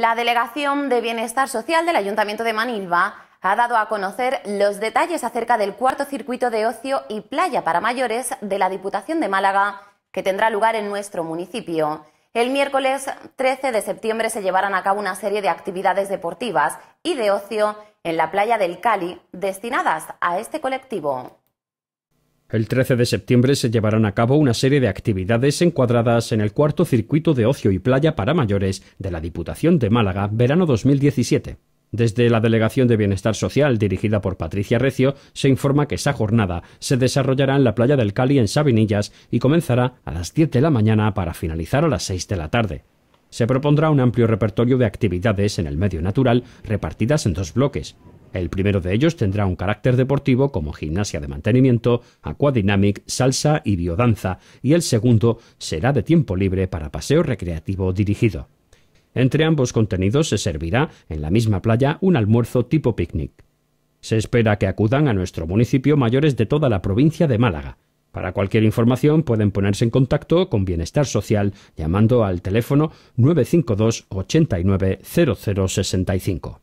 La Delegación de Bienestar Social del Ayuntamiento de Manilva ha dado a conocer los detalles acerca del cuarto circuito de ocio y playa para mayores de la Diputación de Málaga, que tendrá lugar en nuestro municipio. El miércoles 13 de septiembre se llevarán a cabo una serie de actividades deportivas y de ocio en la playa del Cali destinadas a este colectivo. El 13 de septiembre se llevarán a cabo una serie de actividades encuadradas en el cuarto circuito de ocio y playa para mayores de la Diputación de Málaga, verano 2017. Desde la Delegación de Bienestar Social, dirigida por Patricia Recio, se informa que esa jornada se desarrollará en la playa del Cali en Sabinillas y comenzará a las 10 de la mañana para finalizar a las 6 de la tarde. Se propondrá un amplio repertorio de actividades en el medio natural repartidas en dos bloques, el primero de ellos tendrá un carácter deportivo como gimnasia de mantenimiento, aquadynamic, salsa y biodanza, y el segundo será de tiempo libre para paseo recreativo dirigido. Entre ambos contenidos se servirá, en la misma playa, un almuerzo tipo picnic. Se espera que acudan a nuestro municipio mayores de toda la provincia de Málaga. Para cualquier información pueden ponerse en contacto con Bienestar Social llamando al teléfono 952 89 0065.